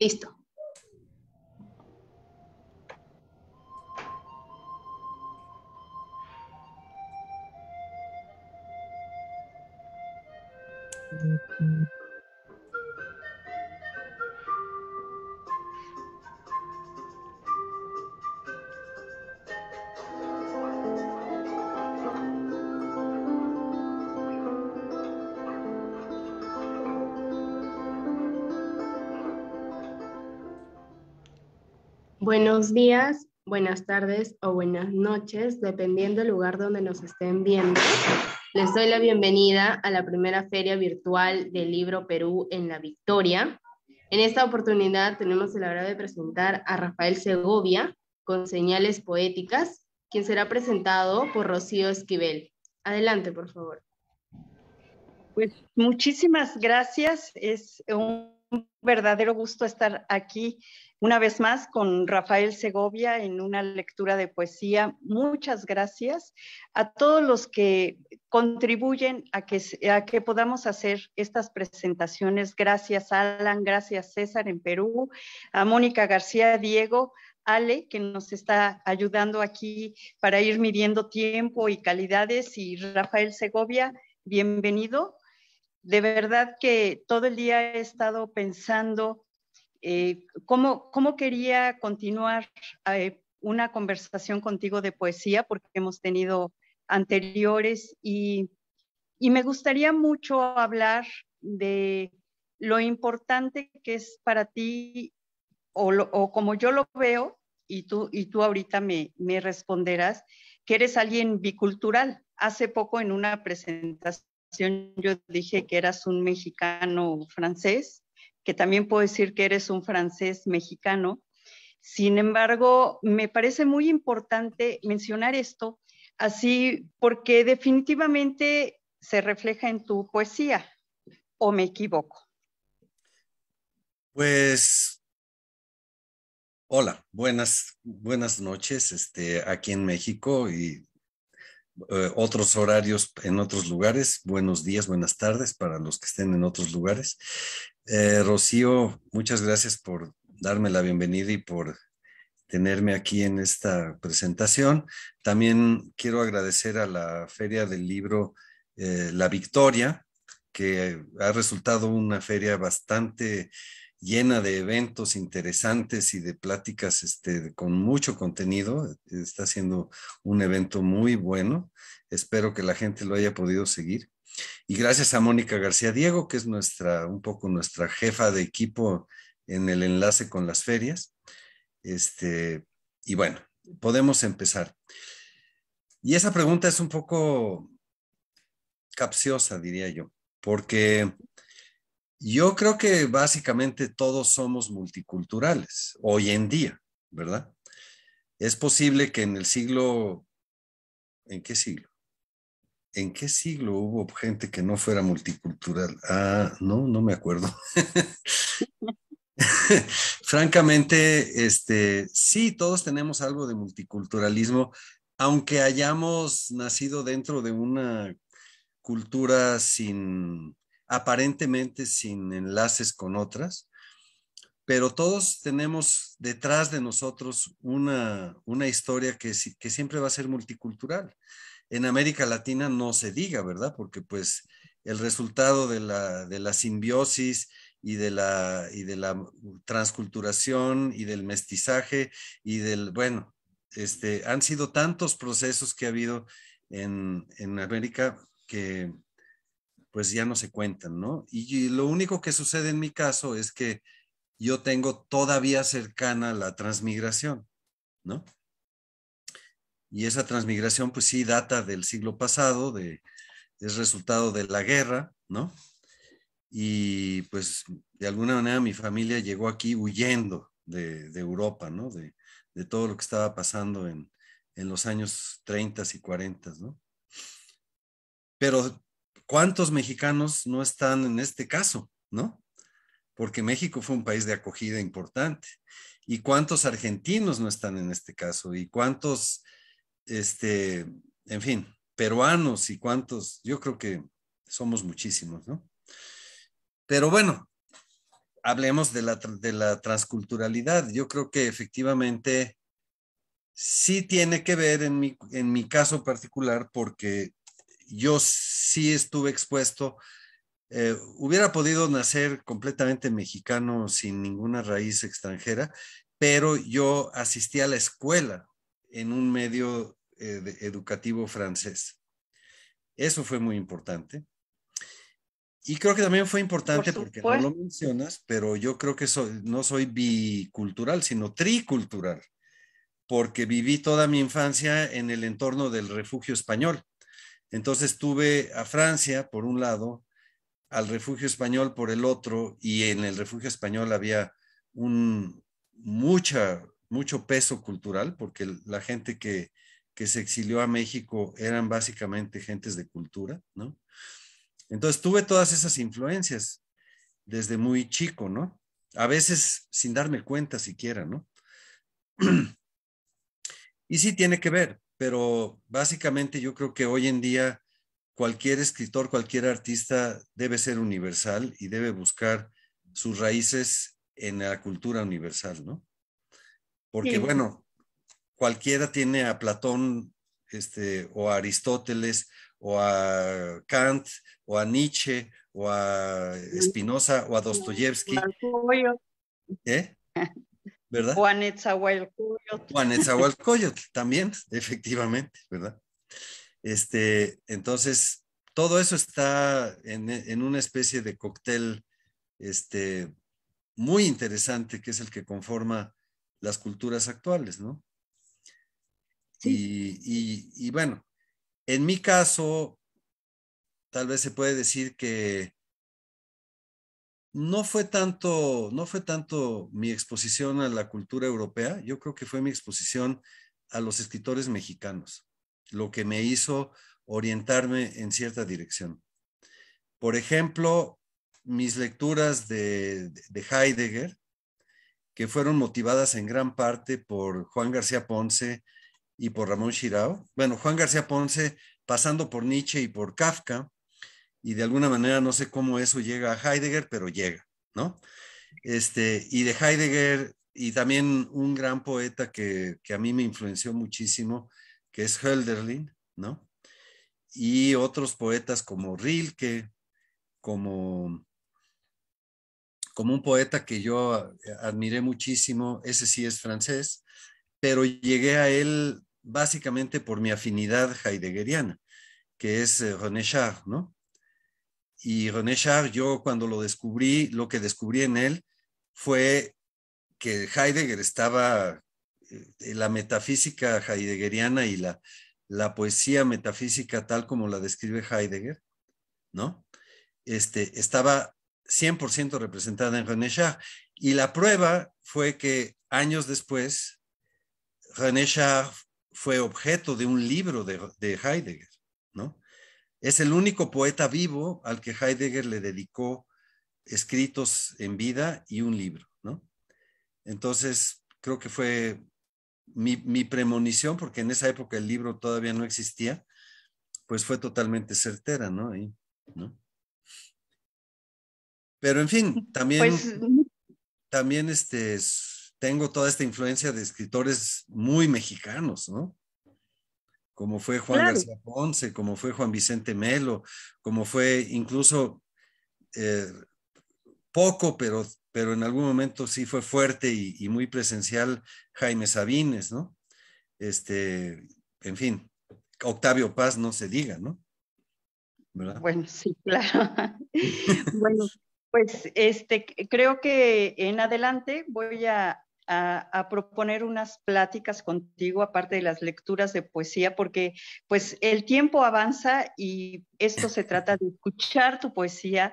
Listo. Buenos días, buenas tardes o buenas noches, dependiendo del lugar donde nos estén viendo. Les doy la bienvenida a la primera feria virtual del libro Perú en la Victoria. En esta oportunidad tenemos el hora de presentar a Rafael Segovia con señales poéticas, quien será presentado por Rocío Esquivel. Adelante, por favor. Pues muchísimas gracias. Es un verdadero gusto estar aquí una vez más con Rafael Segovia en una lectura de poesía. Muchas gracias a todos los que contribuyen a que, podamos hacer estas presentaciones. Gracias Alan, gracias César en Perú, a Mónica García, Diego, Ale, que nos está ayudando aquí para ir midiendo tiempo y calidades, y Rafael Segovia, bienvenido. De verdad que todo el día he estado pensando eh, cómo, quería continuar eh, una conversación contigo de poesía, porque hemos tenido anteriores y, me gustaría mucho hablar de lo importante que es para ti o, como yo lo veo, y tú, y tú ahorita me, responderás, que eres alguien bicultural. Hace poco en una presentación yo dije que eras un mexicano francés que también puedo decir que eres un francés mexicano. Sin embargo, me parece muy importante mencionar esto así porque definitivamente se refleja en tu poesía, o me equivoco. Pues, hola, buenas, buenas noches este, aquí en México y eh, otros horarios en otros lugares. Buenos días, buenas tardes para los que estén en otros lugares. Eh, Rocío, muchas gracias por darme la bienvenida y por tenerme aquí en esta presentación. También quiero agradecer a la Feria del Libro eh, La Victoria, que ha resultado una feria bastante llena de eventos interesantes y de pláticas este, con mucho contenido. Está siendo un evento muy bueno Espero que la gente lo haya podido seguir. Y gracias a Mónica García Diego, que es nuestra, un poco nuestra jefa de equipo en el enlace con las ferias. Este, y bueno, podemos empezar. Y esa pregunta es un poco capciosa, diría yo, porque yo creo que básicamente todos somos multiculturales hoy en día, ¿verdad? Es posible que en el siglo, ¿en qué siglo? ¿En qué siglo hubo gente que no fuera multicultural? Ah, no, no me acuerdo. Francamente, este, sí, todos tenemos algo de multiculturalismo, aunque hayamos nacido dentro de una cultura sin, aparentemente sin enlaces con otras, pero todos tenemos detrás de nosotros una, historia que, que siempre va a ser multicultural. En América Latina no se diga, ¿verdad? Porque pues el resultado de la, de la simbiosis y de la, y de la transculturación y del mestizaje y del, bueno, este, han sido tantos procesos que ha habido en, en América que pues ya no se cuentan, ¿no? Y, y, lo único que sucede en mi caso es que yo tengo todavía cercana la transmigración, ¿no? y esa transmigración pues sí data del siglo pasado, de, es resultado de la guerra, ¿no? Y pues de alguna manera mi familia llegó aquí huyendo de, Europa, ¿no? De, todo lo que estaba pasando en, en los años 30 y 40, ¿no? Pero ¿cuántos mexicanos no están en este caso, ¿no? Porque México fue un país de acogida importante. ¿Y cuántos argentinos no están en este caso? ¿Y cuántos este, en fin, peruanos y cuántos, yo creo que somos muchísimos, ¿no? Pero bueno, hablemos de la, de la transculturalidad. Yo creo que efectivamente sí tiene que ver en mi, en mi caso particular porque yo sí estuve expuesto. Eh, hubiera podido nacer completamente mexicano sin ninguna raíz extranjera, pero yo asistí a la escuela en un medio eh, educativo francés. Eso fue muy importante. Y creo que también fue importante, porque no lo mencionas, pero yo creo que no soy bicultural, sino tricultural, porque viví toda mi infancia en el entorno del refugio español. Entonces tuve a Francia por un lado, al refugio español por el otro, y en el refugio español había un, mucha mucho peso cultural, porque la gente que, se exilió a México eran básicamente gentes de cultura, ¿no? Entonces tuve todas esas influencias desde muy chico, ¿no? A veces sin darme cuenta siquiera, ¿no? Y sí tiene que ver, pero básicamente yo creo que hoy en día cualquier escritor, cualquier artista debe ser universal y debe buscar sus raíces en la cultura universal, ¿no? porque bueno, cualquiera tiene a Platón este, o a Aristóteles o a Kant o a Nietzsche o a Spinoza o a Dostoyevsky. ¿Eh? ¿Verdad? O a también, efectivamente, ¿verdad? Este, entonces, todo eso está en, una especie de cóctel este, muy interesante que es el que conforma las culturas actuales, ¿no? Y, bueno, en mi caso, tal vez se puede decir que no fue tanto, no fue tanto mi exposición a la cultura europea, yo creo que fue mi exposición a los escritores mexicanos, lo que me hizo orientarme en cierta dirección. Por ejemplo, mis lecturas de Heidegger que fueron motivadas en gran parte por Juan García Ponce y por Ramón Shirao. Bueno, Juan García Ponce pasando por Nietzsche y por Kafka, y de alguna manera no sé cómo eso llega a Heidegger, pero llega, ¿no? Este, y de Heidegger, y también un gran poeta que, que a mí me influenció muchísimo, que es Hölderlin, ¿no? Y otros poetas como Rilke, como como un poeta que yo ah, admiré muchísimo, ese sí es francés, pero llegué a él básicamente por mi afinidad heideggeriana, que es eh, René Char, ¿no? Y René Char, yo cuando lo descubrí, lo que descubrí en él fue que Heidegger estaba, eh, la metafísica heideggeriana y la, la poesía metafísica tal como la describe Heidegger, ¿no? Este, estaba 100% representada en René Char. Y la prueba fue que años después, René Char fue objeto de un libro de, Heidegger, ¿no? Es el único poeta vivo al que Heidegger le dedicó escritos en vida y un libro, ¿no? Entonces, creo que fue mi, mi, premonición, porque en esa época el libro todavía no existía, pues fue totalmente certera, ¿no? Pero en fin, también, pues, mm. también este, tengo toda esta influencia de escritores muy mexicanos, ¿no? Como fue Juan García Ponce, como fue Juan Vicente Melo, como fue incluso eh, poco, pero, pero en algún momento sí fue fuerte y, muy presencial Jaime Sabines, ¿no? Este, en fin, Octavio Paz no se diga, ¿no? Bueno, sí, claro. bueno, pues este, creo que en adelante voy a, proponer unas pláticas contigo, aparte de las lecturas de poesía, porque pues el tiempo avanza y esto se trata de escuchar tu poesía,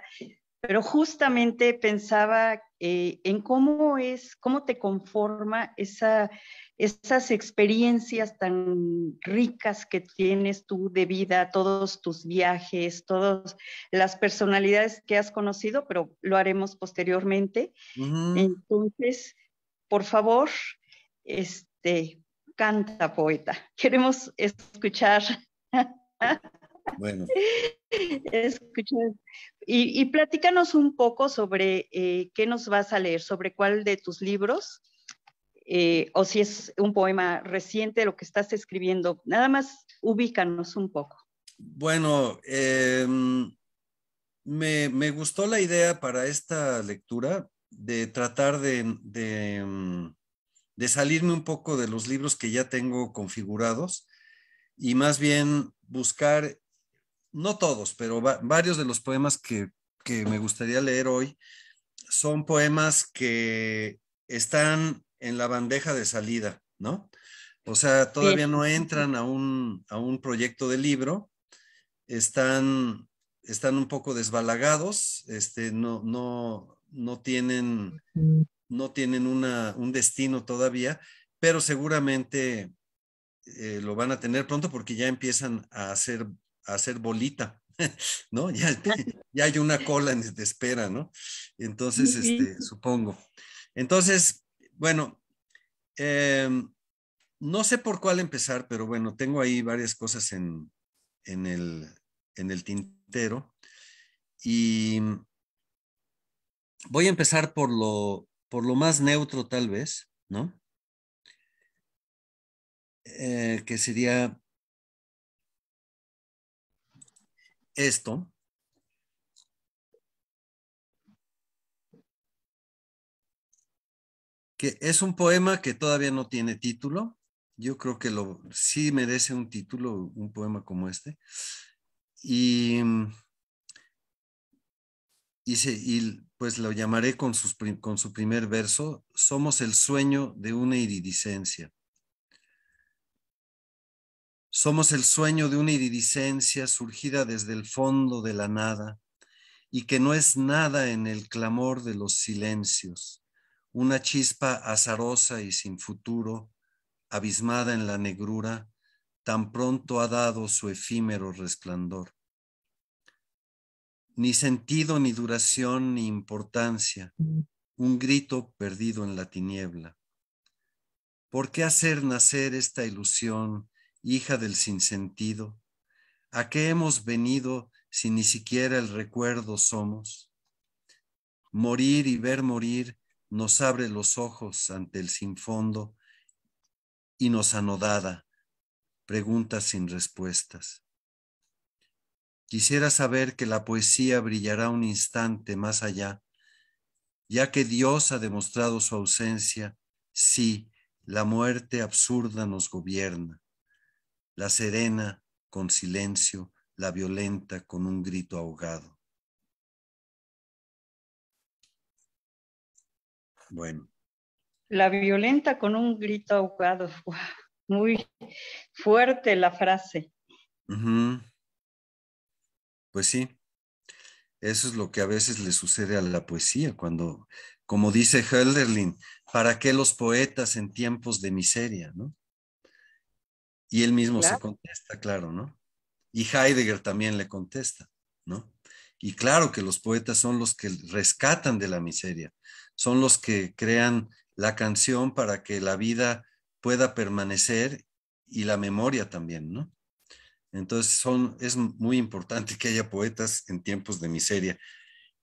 pero justamente pensaba eh, en cómo es, cómo te conforma esa, esas experiencias tan ricas que tienes tú de vida, todos tus viajes, todas las personalidades que has conocido, pero lo haremos posteriormente. Entonces, por favor, este, canta poeta. Queremos escuchar. Bueno. Escucha. Y, y, platícanos un poco sobre eh, qué nos vas a leer, sobre cuál de tus libros, eh, o si es un poema reciente lo que estás escribiendo. Nada más ubícanos un poco. Bueno, em, me, gustó la idea para esta lectura de tratar em, de salirme un poco de los libros que ya tengo configurados y más bien buscar no todos, pero varios de los poemas que, me gustaría leer hoy son poemas que están en la bandeja de salida, ¿no? O sea, todavía no entran a un, proyecto de libro, están, están un poco desbalagados, este, no, no, no tienen, no tienen un destino todavía, pero seguramente eh, lo van a tener pronto porque ya empiezan a hacer hacer bolita, ¿no? Ya, hay una cola de espera, ¿no? Entonces, este, supongo. Entonces, bueno, em, no sé por cuál empezar, pero bueno, tengo ahí varias cosas en, el, en el tintero. Y voy a empezar por lo, por lo más neutro, tal vez, ¿no? Eh, que sería esto, que es un poema que todavía no tiene título. Yo creo que lo, sí merece un título, un poema como este. Y, pues lo llamaré con, sus, con su primer verso, Somos el sueño de una iridiscencia somos el sueño de una iridiscencia surgida desde el fondo de la nada y que no es nada en el clamor de los silencios, una chispa azarosa y sin futuro, abismada en la negrura, tan pronto ha dado su efímero resplandor. Ni sentido, ni duración, ni importancia, un grito perdido en la tiniebla. ¿Por qué hacer nacer esta ilusión? hija del sinsentido? ¿A qué hemos venido si ni siquiera el recuerdo somos? Morir y ver morir nos abre los ojos ante el sinfondo y nos anodada preguntas sin respuestas. Quisiera saber que la poesía brillará un instante más allá, ya que Dios ha demostrado su ausencia, si la muerte absurda nos gobierna la serena con silencio, la violenta con un grito ahogado. Bueno. La violenta con un grito ahogado. muy fuerte la frase. Pues sí. Eso es lo que a veces le sucede a la poesía, cuando, como dice Hölderlin, ¿para qué los poetas en tiempos de miseria? ¿no? Y él mismo se contesta, claro, ¿no? Y Heidegger también le contesta, ¿no? Y claro que los poetas son los que rescatan de la miseria, son los que crean la canción para que la vida pueda permanecer y la memoria también, ¿no? Entonces son, es muy importante que haya poetas en tiempos de miseria.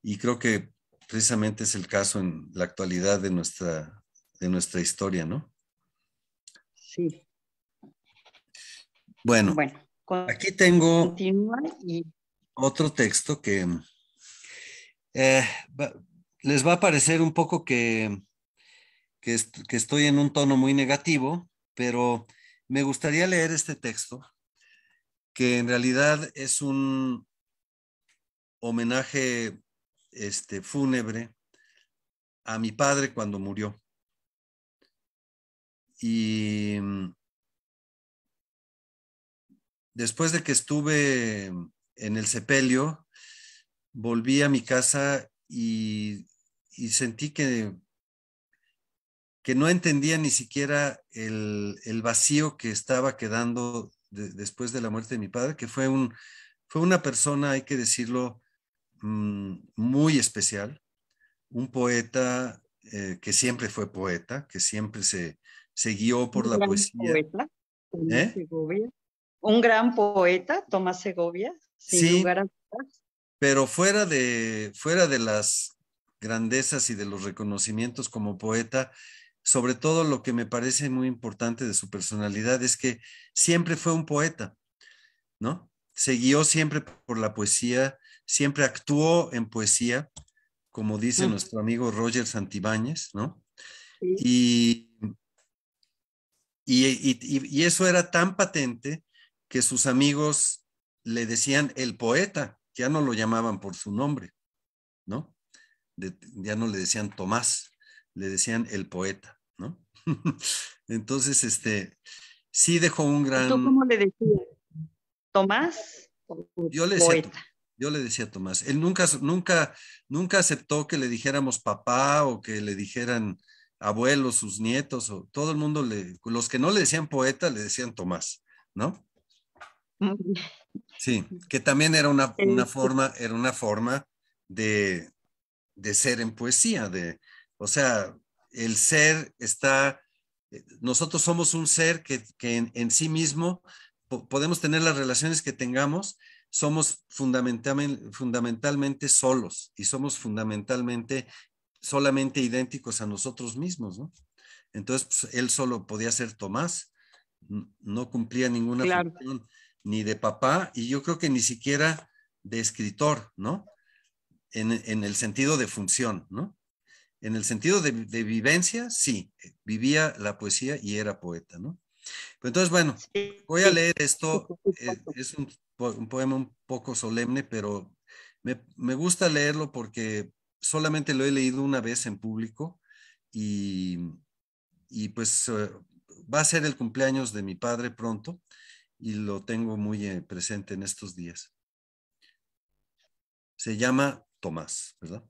Y creo que precisamente es el caso en la actualidad de nuestra, de nuestra historia, ¿no? Sí, bueno, aquí tengo otro texto que eh, les va a parecer un poco que, que estoy en un tono muy negativo, pero me gustaría leer este texto, que en realidad es un homenaje este, fúnebre a mi padre cuando murió. Y después de que estuve en el sepelio, volví a mi casa y, sentí que, no entendía ni siquiera el, vacío que estaba quedando después de la muerte de mi padre, que fue, un, fue una persona, hay que decirlo, mm, muy especial, un poeta eh, que siempre fue poeta, que siempre se, guió por la poesía un gran poeta, Tomás Segovia, sin sí, lugar a Pero fuera de, fuera de las grandezas y de los reconocimientos como poeta, sobre todo lo que me parece muy importante de su personalidad es que siempre fue un poeta, ¿no? Se guió siempre por la poesía, siempre actuó en poesía, como dice nuestro amigo Roger Santibáñez, ¿no? y, eso era tan patente que sus amigos le decían el poeta, ya no lo llamaban por su nombre, ¿no? ya no le decían Tomás, le decían el poeta, ¿no? Entonces, este, sí dejó un gran... ¿Tú cómo le decías? ¿Tomás? Yo le decía, Yo le decía Tomás, él nunca, nunca, nunca aceptó que le dijéramos papá o que le dijeran abuelos, sus nietos, o todo el mundo le, los que no le decían poeta le decían Tomás, ¿no? Sí, que también era una, este. forma, era una forma de, ser en poesía, de, o sea, el ser está, eh, nosotros somos un ser que, en, sí mismo podemos tener las relaciones que tengamos, somos fundamentalmente, fundamentalmente solos y somos fundamentalmente solamente idénticos a nosotros mismos, Entonces, pues, él solo podía ser Tomás, no cumplía ninguna función ni de papá y yo creo que ni siquiera de escritor, ¿no? En, el sentido de función, ¿no? En el sentido de, vivencia, sí, vivía la poesía y era poeta, ¿no? Pues entonces, bueno, voy a leer esto, eh, es un, poema un poco solemne, pero me, gusta leerlo porque solamente lo he leído una vez en público y, y pues eh, va a ser el cumpleaños de mi padre pronto y lo tengo muy eh, presente en estos días. Se llama Tomás, ¿verdad?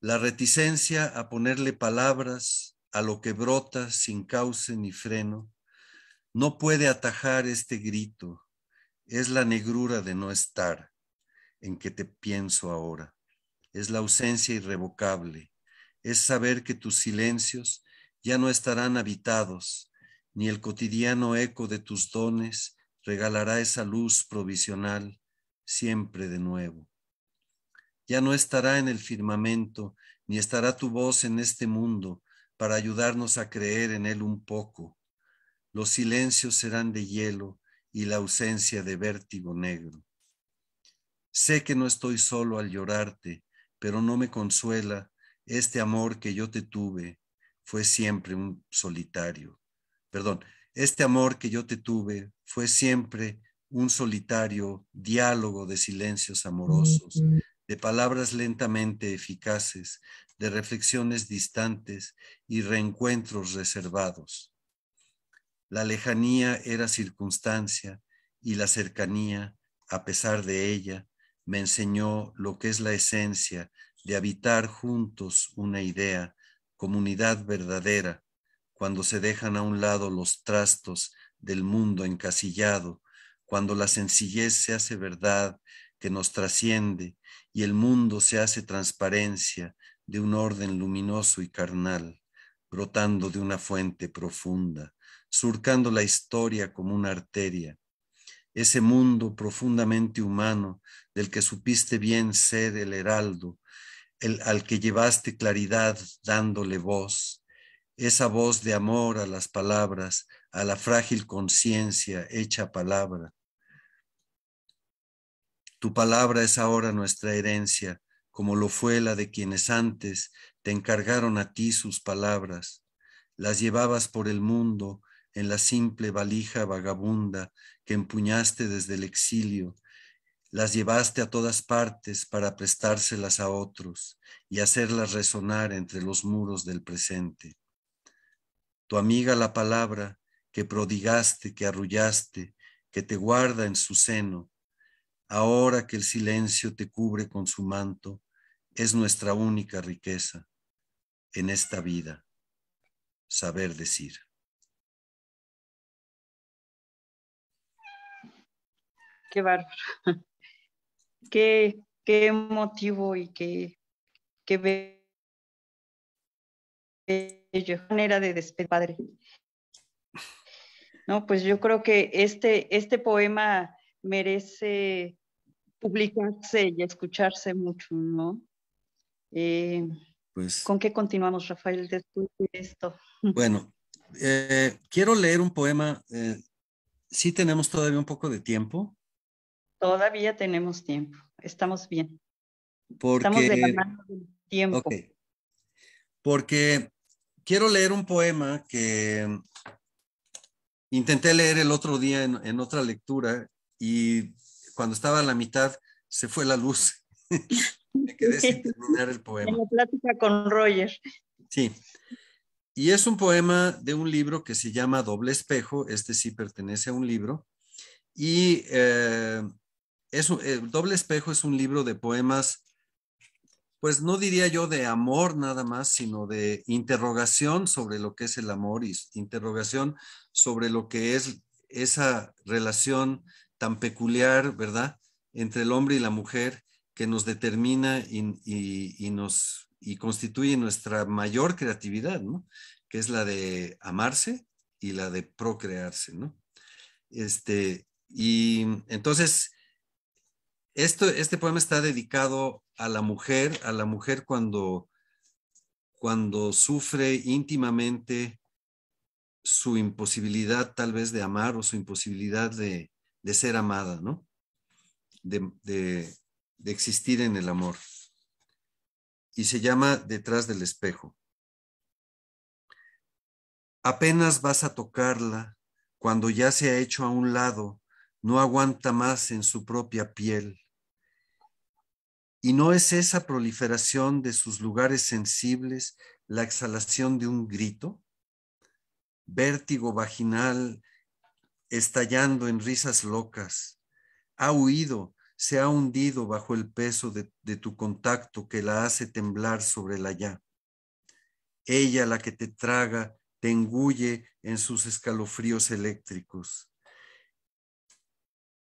La reticencia a ponerle palabras a lo que brota sin cauce ni freno no puede atajar este grito. Es la negrura de no estar en que te pienso ahora. Es la ausencia irrevocable. Es saber que tus silencios ya no estarán habitados ni el cotidiano eco de tus dones regalará esa luz provisional siempre de nuevo. Ya no estará en el firmamento, ni estará tu voz en este mundo para ayudarnos a creer en él un poco. Los silencios serán de hielo y la ausencia de vértigo negro. Sé que no estoy solo al llorarte, pero no me consuela este amor que yo te tuve, fue siempre un solitario perdón, este amor que yo te tuve fue siempre un solitario diálogo de silencios amorosos, de palabras lentamente eficaces, de reflexiones distantes y reencuentros reservados. La lejanía era circunstancia y la cercanía, a pesar de ella, me enseñó lo que es la esencia de habitar juntos una idea, comunidad verdadera, cuando se dejan a un lado los trastos del mundo encasillado, cuando la sencillez se hace verdad que nos trasciende y el mundo se hace transparencia de un orden luminoso y carnal, brotando de una fuente profunda, surcando la historia como una arteria. Ese mundo profundamente humano del que supiste bien ser el heraldo, el, al que llevaste claridad dándole voz, esa voz de amor a las palabras, a la frágil conciencia hecha palabra. Tu palabra es ahora nuestra herencia, como lo fue la de quienes antes te encargaron a ti sus palabras. Las llevabas por el mundo en la simple valija vagabunda que empuñaste desde el exilio. Las llevaste a todas partes para prestárselas a otros y hacerlas resonar entre los muros del presente tu amiga la palabra que prodigaste, que arrullaste, que te guarda en su seno. Ahora que el silencio te cubre con su manto, es nuestra única riqueza en esta vida, saber decir. Qué bárbaro. Qué, qué emotivo y qué, qué manera de despedir, padre. No, pues yo creo que este, este poema merece publicarse y escucharse mucho, ¿no? Eh, pues, ¿Con qué continuamos, Rafael, después de esto? Bueno, eh, quiero leer un poema. Eh, sí tenemos todavía un poco de tiempo. Todavía tenemos tiempo, estamos bien. estamos de tiempo. Porque quiero leer un poema que mm, intenté leer el otro día en, otra lectura y cuando estaba a la mitad se fue la luz. Me quedé sin terminar el poema. En plática con Roger. Sí. Y es un poema de un libro que se llama Doble Espejo, este sí pertenece a un libro, y eh, Doble Espejo es un libro de poemas pues no diría yo de amor nada más, sino de interrogación sobre lo que es el amor y interrogación sobre lo que es esa relación tan peculiar, ¿verdad?, entre el hombre y la mujer que nos determina y, nos y constituye nuestra mayor creatividad, ¿no? Que es la de amarse y la de procrearse, ¿no? Este, y entonces, esto, este poema está dedicado a la mujer, a la mujer cuando, cuando sufre íntimamente su imposibilidad tal vez de amar o su imposibilidad de, ser amada, ¿no? de existir en el amor. Y se llama Detrás del espejo. Apenas vas a tocarla cuando ya se ha hecho a un lado, no aguanta más en su propia piel y no es esa proliferación de sus lugares sensibles la exhalación de un grito, vértigo vaginal estallando en risas locas. Ha huido, se ha hundido bajo el peso de, tu contacto que la hace temblar sobre la ya. Ella la que te traga, te engulle en sus escalofríos eléctricos.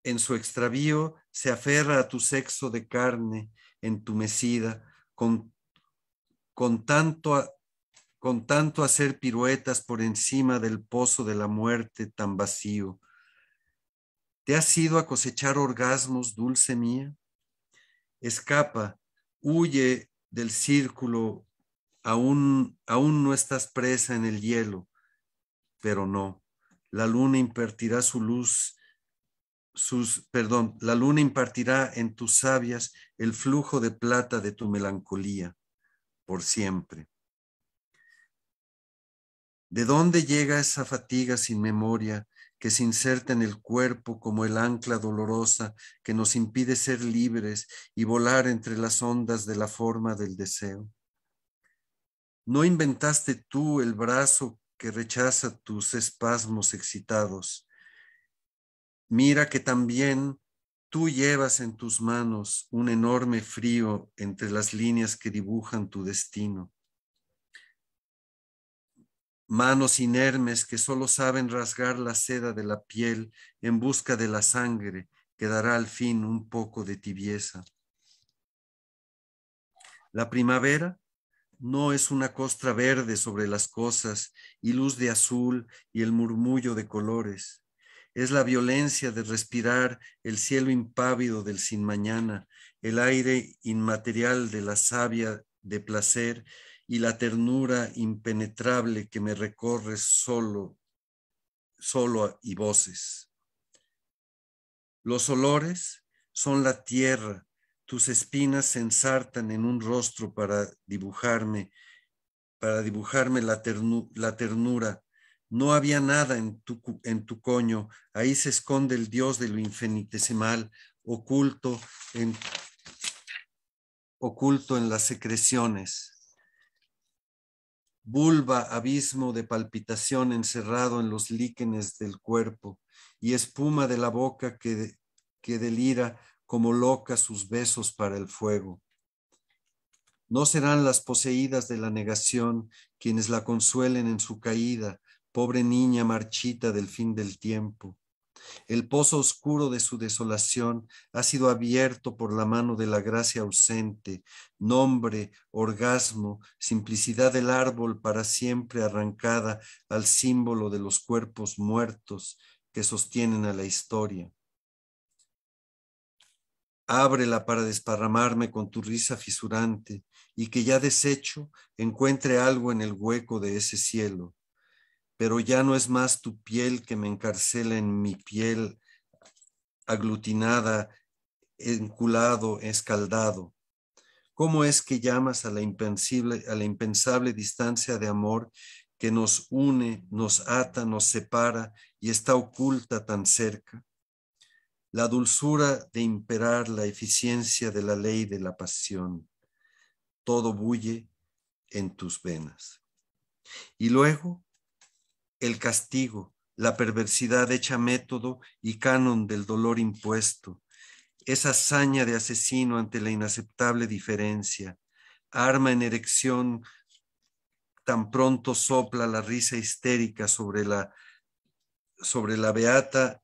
En su extravío se aferra a tu sexo de carne entumecida, con, con, tanto con tanto hacer piruetas por encima del pozo de la muerte tan vacío. ¿Te has ido a cosechar orgasmos, dulce mía? Escapa, huye del círculo, aún, aún no estás presa en el hielo, pero no, la luna impartirá su luz perdón, la luna impartirá en tus sabias el flujo de plata de tu melancolía por siempre. ¿De dónde llega esa fatiga sin memoria que se inserta en el cuerpo como el ancla dolorosa que nos impide ser libres y volar entre las ondas de la forma del deseo? ¿No inventaste tú el brazo que rechaza tus espasmos excitados? Mira que también tú llevas en tus manos un enorme frío entre las líneas que dibujan tu destino. Manos inermes que solo saben rasgar la seda de la piel en busca de la sangre que dará al fin un poco de tibieza. La primavera no es una costra verde sobre las cosas y luz de azul y el murmullo de colores es la violencia de respirar el cielo impávido del sin mañana, el aire inmaterial de la savia de placer y la ternura impenetrable que me recorre solo, solo y voces. Los olores son la tierra, tus espinas se ensartan en un rostro para dibujarme, para dibujarme la ternura no había nada en tu, coño, ahí se esconde el Dios de lo infinitesimal, oculto en, oculto en las secreciones. Vulva, abismo de palpitación encerrado en los líquenes del cuerpo y espuma de la boca que delira como loca sus besos para el fuego. No serán las poseídas de la negación quienes la consuelen en su caída, pobre niña marchita del fin del tiempo. El pozo oscuro de su desolación ha sido abierto por la mano de la gracia ausente, nombre, orgasmo, simplicidad del árbol para siempre arrancada al símbolo de los cuerpos muertos que sostienen a la historia. Ábrela para desparramarme con tu risa fisurante y que ya deshecho encuentre algo en el hueco de ese cielo pero ya no es más tu piel que me encarcela en mi piel aglutinada, enculado, escaldado. ¿Cómo es que llamas a la impensable, a la impensable distancia de amor que nos une, nos ata, nos separa y está oculta tan cerca? La dulzura de imperar la eficiencia de la ley de la pasión. Todo bulle en tus venas. Y luego el castigo, la perversidad hecha método y canon del dolor impuesto, esa hazaña de asesino ante la inaceptable diferencia, arma en erección, tan pronto sopla la risa histérica sobre la, sobre la beata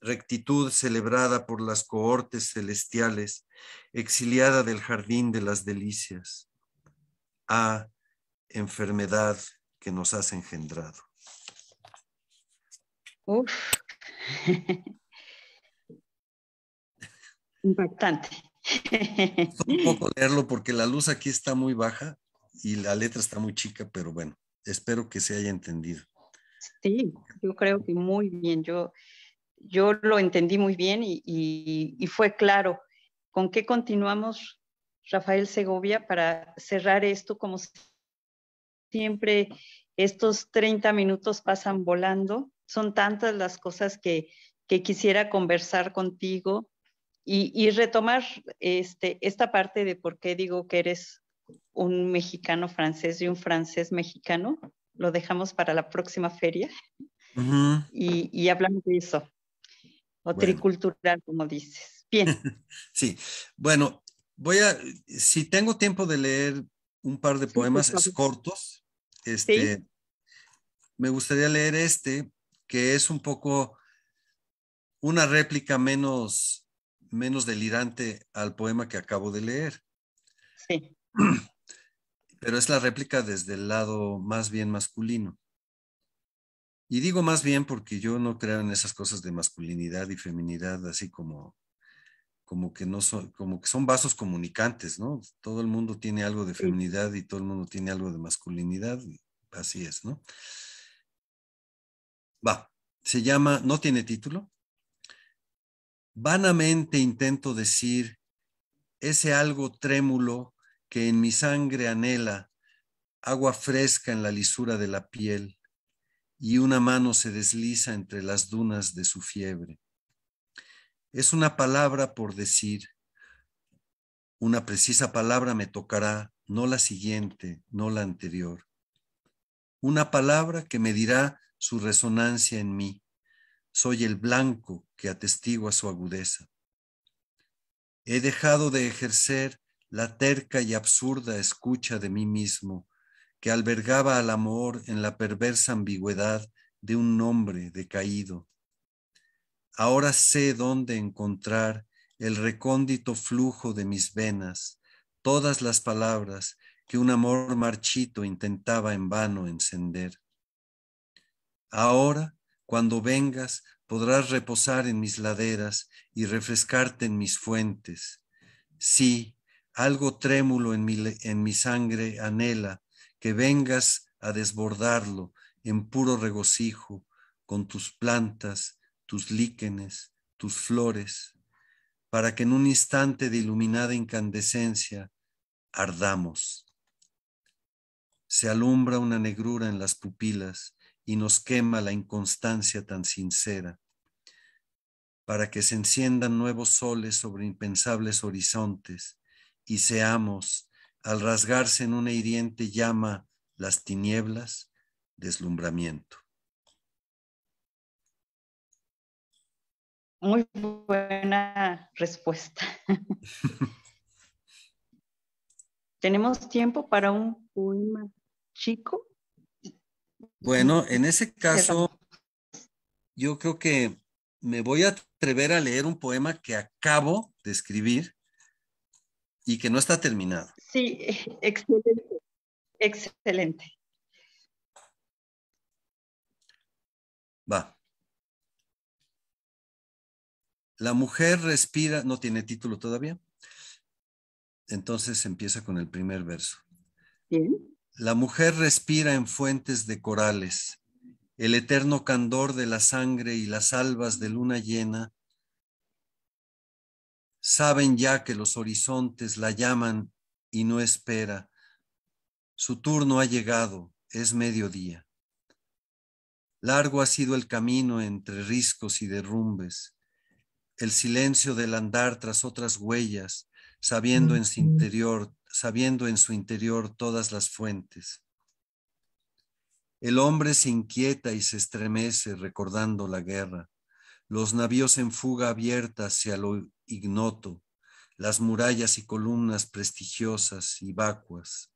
rectitud celebrada por las cohortes celestiales, exiliada del jardín de las delicias. Ah, enfermedad, nos has engendrado. Uf. Impactante. un poco leerlo porque la luz aquí está muy baja y la letra está muy chica, pero bueno, espero que se haya entendido. Sí, yo creo que muy bien. Yo, yo lo entendí muy bien y, fue claro. ¿Con qué continuamos, Rafael Segovia, para cerrar esto como si siempre estos 30 minutos pasan volando. Son tantas las cosas que, quisiera conversar contigo y, retomar este, esta parte de por qué digo que eres un mexicano francés y un francés mexicano. Lo dejamos para la próxima feria y, y, hablamos de eso. O tricultural, como dices. Bien. sí, bueno, voy a, si tengo tiempo de leer un par de poemas cortos. Este, Me gustaría leer este, que es un poco una réplica menos, menos delirante al poema que acabo de leer. Sí. Pero es la réplica desde el lado más bien masculino. Y digo más bien porque yo no creo en esas cosas de masculinidad y feminidad, así como como que no son, como que son vasos comunicantes, ¿no? Todo el mundo tiene algo de feminidad y todo el mundo tiene algo de masculinidad, así es, ¿no? Va, se llama, no tiene título. Vanamente intento decir ese algo trémulo que en mi sangre anhela, agua fresca en la lisura de la piel, y una mano se desliza entre las dunas de su fiebre. Es una palabra por decir, una precisa palabra me tocará, no la siguiente, no la anterior. Una palabra que me dirá su resonancia en mí. Soy el blanco que atestigua su agudeza. He dejado de ejercer la terca y absurda escucha de mí mismo que albergaba al amor en la perversa ambigüedad de un nombre decaído. Ahora sé dónde encontrar el recóndito flujo de mis venas, todas las palabras que un amor marchito intentaba en vano encender. Ahora, cuando vengas, podrás reposar en mis laderas y refrescarte en mis fuentes. Sí, algo trémulo en mi, en mi sangre anhela que vengas a desbordarlo en puro regocijo con tus plantas tus líquenes, tus flores, para que en un instante de iluminada incandescencia ardamos. Se alumbra una negrura en las pupilas y nos quema la inconstancia tan sincera, para que se enciendan nuevos soles sobre impensables horizontes y seamos, al rasgarse en una hiriente llama las tinieblas, deslumbramiento. Muy buena respuesta. ¿Tenemos tiempo para un poema chico? Bueno, en ese caso, yo creo que me voy a atrever a leer un poema que acabo de escribir y que no está terminado. Sí, excelente. Excelente. Va. La mujer respira, no tiene título todavía. Entonces empieza con el primer verso. La mujer respira en fuentes de corales, el eterno candor de la sangre y las albas de luna llena. Saben ya que los horizontes la llaman y no espera. Su turno ha llegado, es mediodía. Largo ha sido el camino entre riscos y derrumbes el silencio del andar tras otras huellas, sabiendo en su interior, sabiendo en su interior todas las fuentes. El hombre se inquieta y se estremece recordando la guerra, los navíos en fuga abierta hacia lo ignoto, las murallas y columnas prestigiosas y vacuas,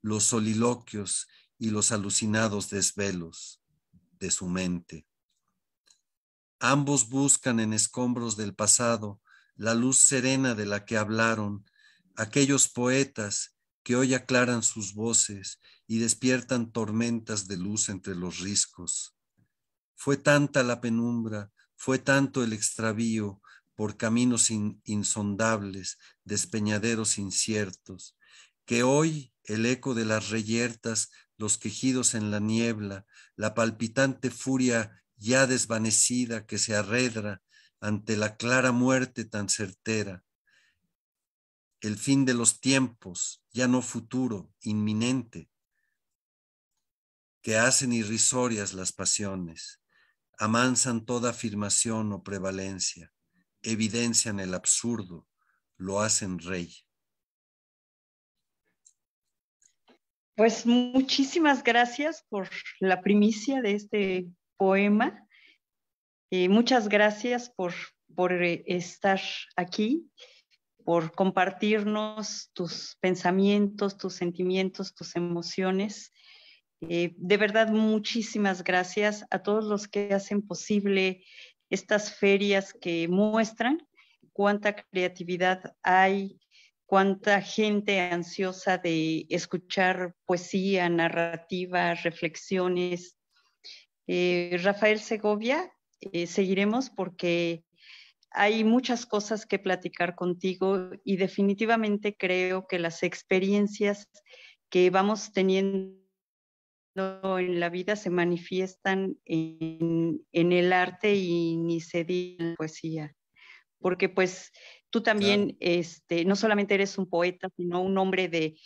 los soliloquios y los alucinados desvelos de su mente. Ambos buscan en escombros del pasado la luz serena de la que hablaron aquellos poetas que hoy aclaran sus voces y despiertan tormentas de luz entre los riscos. Fue tanta la penumbra, fue tanto el extravío por caminos insondables, despeñaderos inciertos, que hoy el eco de las reyertas, los quejidos en la niebla, la palpitante furia ya desvanecida que se arredra ante la clara muerte tan certera. El fin de los tiempos, ya no futuro, inminente, que hacen irrisorias las pasiones, amansan toda afirmación o prevalencia, evidencian el absurdo, lo hacen rey. Pues muchísimas gracias por la primicia de este poema. muchas gracias por, eh, estar aquí, por compartirnos tus pensamientos, tus sentimientos, tus emociones. Eh, de verdad, muchísimas gracias a todos los que hacen posible estas ferias que muestran cuánta creatividad hay, cuánta gente ansiosa de escuchar poesía, narrativa, reflexiones, eh, Rafael Segovia, eh, seguiremos porque hay muchas cosas que platicar contigo y definitivamente creo que las experiencias que vamos teniendo en la vida se manifiestan en, el arte y ni se diga en la poesía, porque pues tú también, este, no solamente eres un poeta, sino un hombre de,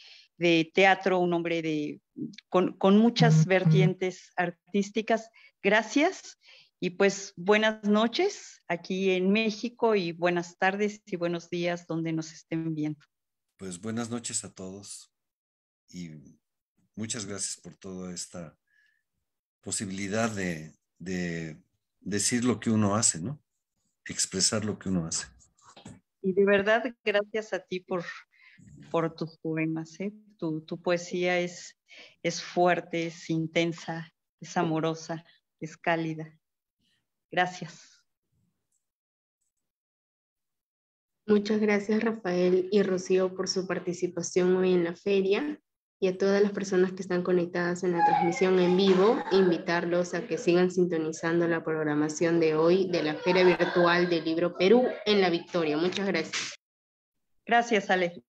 de teatro, un hombre de, con, muchas vertientes artísticas. Gracias y pues buenas noches aquí en México y buenas tardes y buenos días donde nos estén viendo. Pues buenas noches a todos y muchas gracias por toda esta posibilidad de, decir lo que uno hace, ¿no? Expresar lo que uno hace. Y de verdad, gracias a ti por, por tus poemas, ¿eh? tu, poesía es, es fuerte, es intensa, es amorosa, es cálida. Gracias. Muchas gracias Rafael y Rocío por su participación hoy en la feria y a todas las personas que están conectadas en la transmisión en vivo, invitarlos a que sigan sintonizando la programación de hoy de la Feria Virtual del Libro Perú en La Victoria. Muchas gracias. Gracias, Ale.